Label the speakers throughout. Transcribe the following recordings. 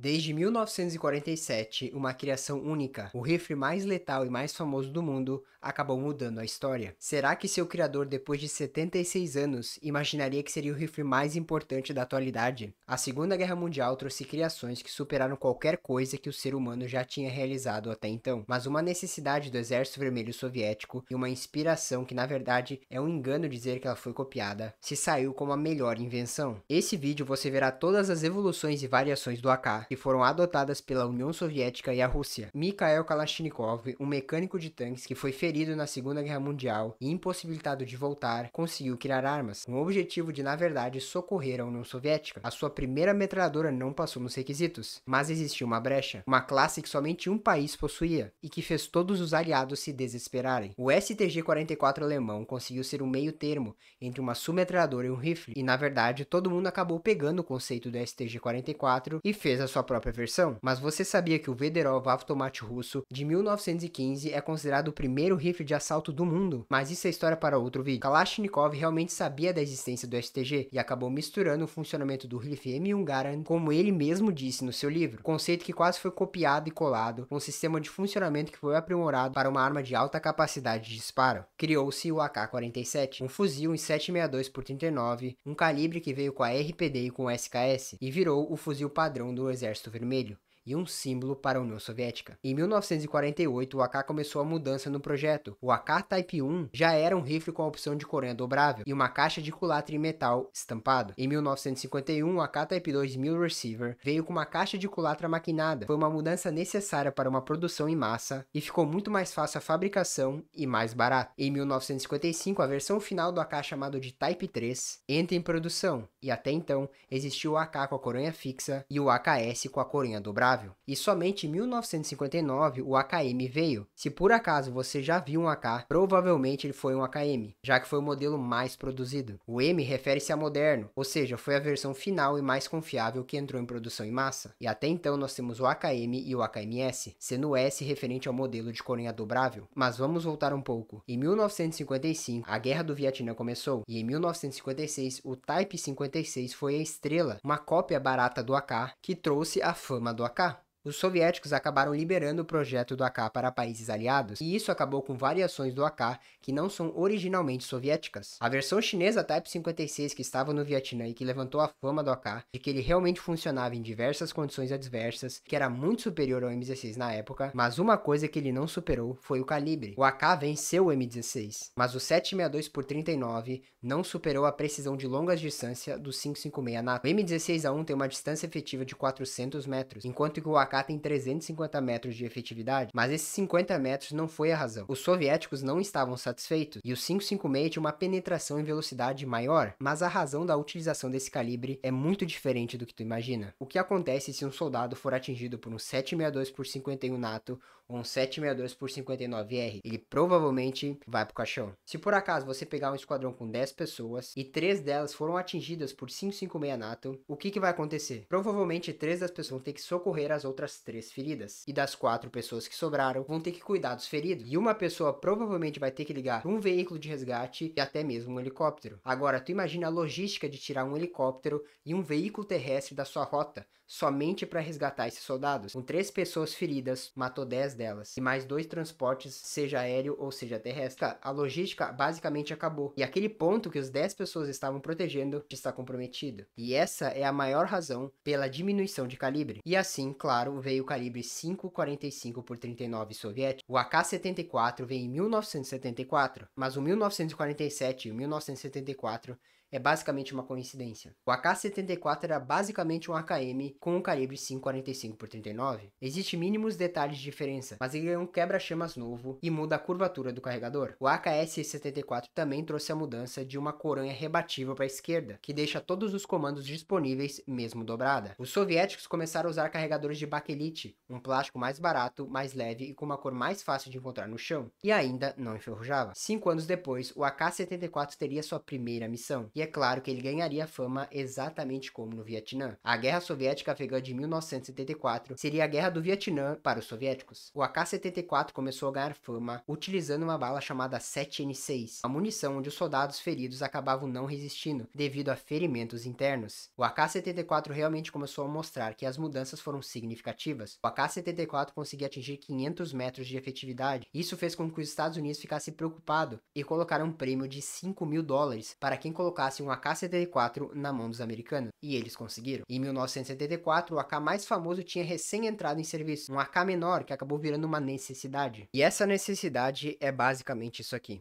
Speaker 1: Desde 1947, uma criação única, o rifle mais letal e mais famoso do mundo, acabou mudando a história. Será que seu criador, depois de 76 anos, imaginaria que seria o rifle mais importante da atualidade? A Segunda Guerra Mundial trouxe criações que superaram qualquer coisa que o ser humano já tinha realizado até então, mas uma necessidade do Exército Vermelho Soviético e uma inspiração que, na verdade, é um engano dizer que ela foi copiada, se saiu como a melhor invenção. Esse vídeo você verá todas as evoluções e variações do AK, que foram adotadas pela União Soviética e a Rússia. Mikhail Kalashnikov, um mecânico de tanques que foi ferido na Segunda Guerra Mundial e impossibilitado de voltar, conseguiu criar armas, com o objetivo de, na verdade, socorrer a União Soviética. A sua primeira metralhadora não passou nos requisitos, mas existia uma brecha, uma classe que somente um país possuía e que fez todos os aliados se desesperarem. O STG-44 alemão conseguiu ser um meio termo entre uma submetralhadora e um rifle, e na verdade todo mundo acabou pegando o conceito do STG-44 e fez a sua sua própria versão? Mas você sabia que o Vederov Avtomat russo de 1915 é considerado o primeiro rifle de assalto do mundo? Mas isso é história para outro vídeo. Kalashnikov realmente sabia da existência do STG e acabou misturando o funcionamento do rifle M1 Garand, como ele mesmo disse no seu livro, conceito que quase foi copiado e colado, um sistema de funcionamento que foi aprimorado para uma arma de alta capacidade de disparo. Criou-se o AK-47, um fuzil em 7.62 por 39, um calibre que veio com a RPD e com o SKS, e virou o fuzil padrão do exército Exército Vermelho e um símbolo para a União Soviética. Em 1948, o AK começou a mudança no projeto. O AK Type 1 já era um rifle com a opção de coronha dobrável e uma caixa de culatra em metal estampado. Em 1951, o AK Type 2 Mil Receiver veio com uma caixa de culatra maquinada. Foi uma mudança necessária para uma produção em massa e ficou muito mais fácil a fabricação e mais barato. Em 1955, a versão final do AK chamado de Type 3 entra em produção e até então existiu o AK com a coronha fixa e o AKS com a coronha dobrável e somente em 1959 o AKM veio. Se por acaso você já viu um AK, provavelmente ele foi um AKM, já que foi o modelo mais produzido. O M refere-se a moderno, ou seja, foi a versão final e mais confiável que entrou em produção em massa. E até então nós temos o AKM e o AKMS, sendo o S referente ao modelo de coronha dobrável. Mas vamos voltar um pouco. Em 1955, a Guerra do Vietnã começou, e em 1956 o Type 56 foi a estrela, uma cópia barata do AK que trouxe a fama do AK. Os soviéticos acabaram liberando o projeto do AK para países aliados, e isso acabou com variações do AK que não são originalmente soviéticas. A versão chinesa Type 56 que estava no Vietnã e que levantou a fama do AK, de que ele realmente funcionava em diversas condições adversas, que era muito superior ao M16 na época, mas uma coisa que ele não superou foi o calibre. O AK venceu o M16, mas o 762 por 39 não superou a precisão de longas distâncias do 556 NATO. O M16A1 tem uma distância efetiva de 400 metros, enquanto que o AK placar tem 350 metros de efetividade, mas esses 50 metros não foi a razão. Os soviéticos não estavam satisfeitos e o 556 tinha uma penetração em velocidade maior, mas a razão da utilização desse calibre é muito diferente do que tu imagina. O que acontece se um soldado for atingido por um 762 por 51 NATO ou um 762 por 59R? Ele provavelmente vai pro caixão. Se por acaso você pegar um esquadrão com 10 pessoas e 3 delas foram atingidas por 556 NATO, o que que vai acontecer? Provavelmente 3 das pessoas vão ter que socorrer as outras outras três feridas. E das quatro pessoas que sobraram, vão ter que cuidar dos feridos. E uma pessoa provavelmente vai ter que ligar um veículo de resgate e até mesmo um helicóptero. Agora, tu imagina a logística de tirar um helicóptero e um veículo terrestre da sua rota, somente para resgatar esses soldados. Com três pessoas feridas, matou dez delas. E mais dois transportes, seja aéreo ou seja terrestre. Tá, a logística basicamente acabou. E aquele ponto que os dez pessoas estavam protegendo está comprometido. E essa é a maior razão pela diminuição de calibre. E assim, claro, veio o calibre 5.45 por 39 soviético, o AK-74 veio em 1974, mas o 1947 e o 1974 é basicamente uma coincidência. O AK-74 era basicamente um AKM com um calibre 5,45 por 39. Existem mínimos detalhes de diferença, mas ele é um quebra-chamas novo e muda a curvatura do carregador. O AKS-74 também trouxe a mudança de uma coronha rebatível para a esquerda, que deixa todos os comandos disponíveis mesmo dobrada. Os soviéticos começaram a usar carregadores de baquelite, um plástico mais barato, mais leve e com uma cor mais fácil de encontrar no chão, e ainda não enferrujava. Cinco anos depois, o AK-74 teria sua primeira missão, e é claro que ele ganharia fama exatamente como no Vietnã. A Guerra Soviética Afegã de 1974 seria a Guerra do Vietnã para os soviéticos. O AK-74 começou a ganhar fama utilizando uma bala chamada 7N6, uma munição onde os soldados feridos acabavam não resistindo devido a ferimentos internos. O AK-74 realmente começou a mostrar que as mudanças foram significativas. O AK-74 conseguia atingir 500 metros de efetividade. Isso fez com que os Estados Unidos ficasse preocupado e colocaram um prêmio de 5 mil dólares para quem colocasse colocasse um AK-74 na mão dos americanos. E eles conseguiram. Em 1974, o AK mais famoso tinha recém entrado em serviço, um AK menor que acabou virando uma necessidade. E essa necessidade é basicamente isso aqui.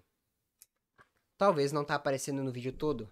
Speaker 1: Talvez não tá aparecendo no vídeo todo,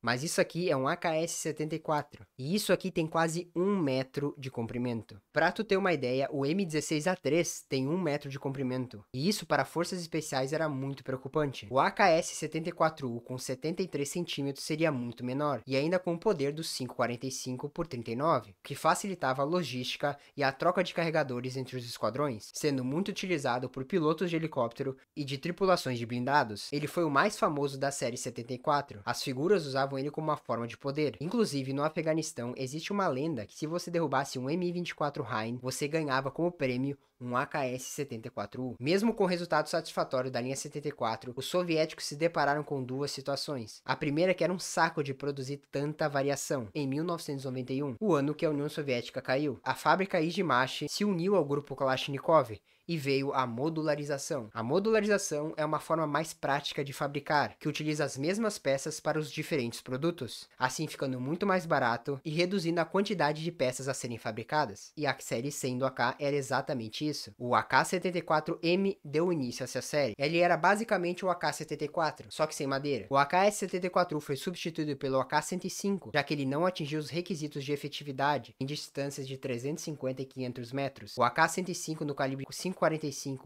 Speaker 1: mas isso aqui é um AKS-74, e isso aqui tem quase um metro de comprimento. Pra tu ter uma ideia, o M16A3 tem um metro de comprimento, e isso para forças especiais era muito preocupante. O AKS-74U com 73 centímetros seria muito menor, e ainda com o poder do 545 por 39, que facilitava a logística e a troca de carregadores entre os esquadrões, sendo muito utilizado por pilotos de helicóptero e de tripulações de blindados. Ele foi o mais famoso da série 74. As figuras usavam usavam ele como uma forma de poder. Inclusive, no Afeganistão, existe uma lenda que se você derrubasse um M24 Rhein, você ganhava como prêmio um AKS-74U. Mesmo com o resultado satisfatório da linha 74, os soviéticos se depararam com duas situações. A primeira que era um saco de produzir tanta variação, em 1991, o ano que a União Soviética caiu. A fábrica Ijimashi se uniu ao grupo Kalashnikov, e veio a modularização. A modularização é uma forma mais prática de fabricar, que utiliza as mesmas peças para os diferentes produtos, assim ficando muito mais barato e reduzindo a quantidade de peças a serem fabricadas. E a série sendo AK era exatamente isso. O AK-74M deu início a essa série. Ele era basicamente o AK-74, só que sem madeira. O AK-74U foi substituído pelo AK-105, já que ele não atingiu os requisitos de efetividade em distâncias de 350 e 500 metros. O AK-105 no calibre 5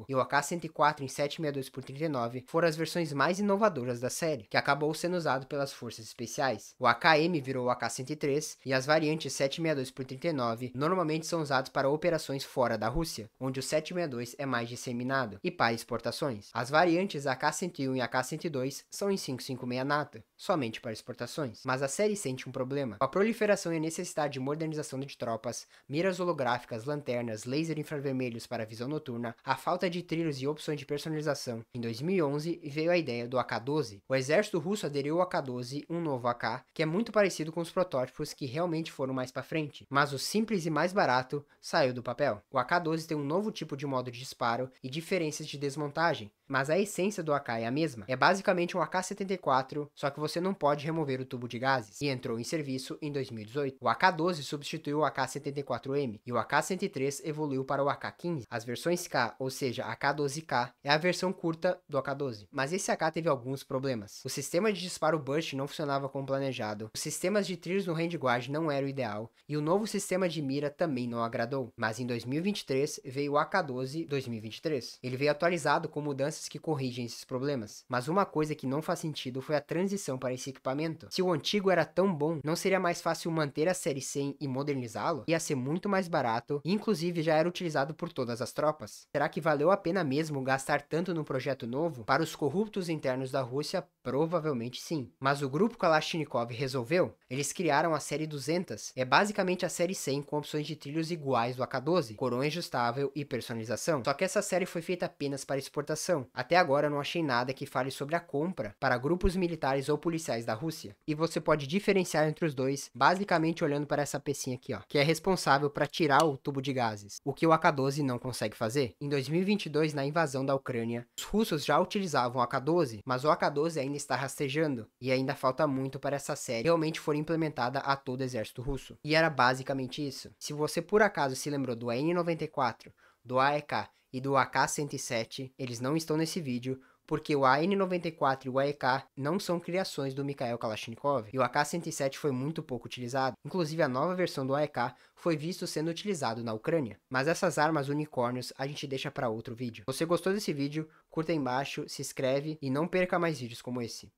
Speaker 1: e o AK-104 em 7.62 por 39 foram as versões mais inovadoras da série, que acabou sendo usado pelas forças especiais. O AKM virou o AK-103 e as variantes 7.62 por 39 normalmente são usados para operações fora da Rússia, onde o 7.62 é mais disseminado e para exportações. As variantes AK-101 e AK-102 são em 5.56 nata, somente para exportações. Mas a série sente um problema. Com a proliferação e a necessidade de modernização de tropas, miras holográficas, lanternas, laser infravermelhos para visão noturna a falta de trilhos e opções de personalização. Em 2011, veio a ideia do AK-12. O exército russo aderiu ao AK-12, um novo AK, que é muito parecido com os protótipos que realmente foram mais para frente, mas o simples e mais barato saiu do papel. O AK-12 tem um novo tipo de modo de disparo e diferenças de desmontagem, mas a essência do AK é a mesma. É basicamente um AK-74, só que você não pode remover o tubo de gases, e entrou em serviço em 2018. O AK-12 substituiu o AK-74M, e o AK-103 evoluiu para o AK-15. As versões 10K, ou seja, AK-12K, é a versão curta do AK-12. Mas esse AK teve alguns problemas. O sistema de disparo burst não funcionava como planejado, os sistemas de tiros no handguard não eram o ideal, e o novo sistema de mira também não agradou. Mas em 2023 veio o AK-12 2023. Ele veio atualizado com mudanças que corrigem esses problemas. Mas uma coisa que não faz sentido foi a transição para esse equipamento. Se o antigo era tão bom, não seria mais fácil manter a série 100 e modernizá-lo? Ia ser muito mais barato, e inclusive já era utilizado por todas as tropas. Será que valeu a pena mesmo gastar tanto no projeto novo? Para os corruptos internos da Rússia, provavelmente sim. Mas o grupo Kalashnikov resolveu? Eles criaram a série 200. É basicamente a série 100 com opções de trilhos iguais do AK-12, coroa ajustável e personalização. Só que essa série foi feita apenas para exportação. Até agora não achei nada que fale sobre a compra para grupos militares ou policiais da Rússia. E você pode diferenciar entre os dois basicamente olhando para essa pecinha aqui, ó, que é responsável para tirar o tubo de gases, o que o AK-12 não consegue fazer. Z. Em 2022, na invasão da Ucrânia, os russos já utilizavam o AK-12, mas o AK-12 ainda está rastejando, e ainda falta muito para essa série realmente for implementada a todo o exército russo. E era basicamente isso. Se você por acaso se lembrou do AN-94, do AEK e do AK-107, eles não estão nesse vídeo, porque o AN-94 e o AEK não são criações do Mikhail Kalashnikov, e o AK-107 foi muito pouco utilizado, inclusive a nova versão do AEK foi visto sendo utilizado na Ucrânia. Mas essas armas unicórnios a gente deixa para outro vídeo. Se você gostou desse vídeo, curta aí embaixo, se inscreve e não perca mais vídeos como esse.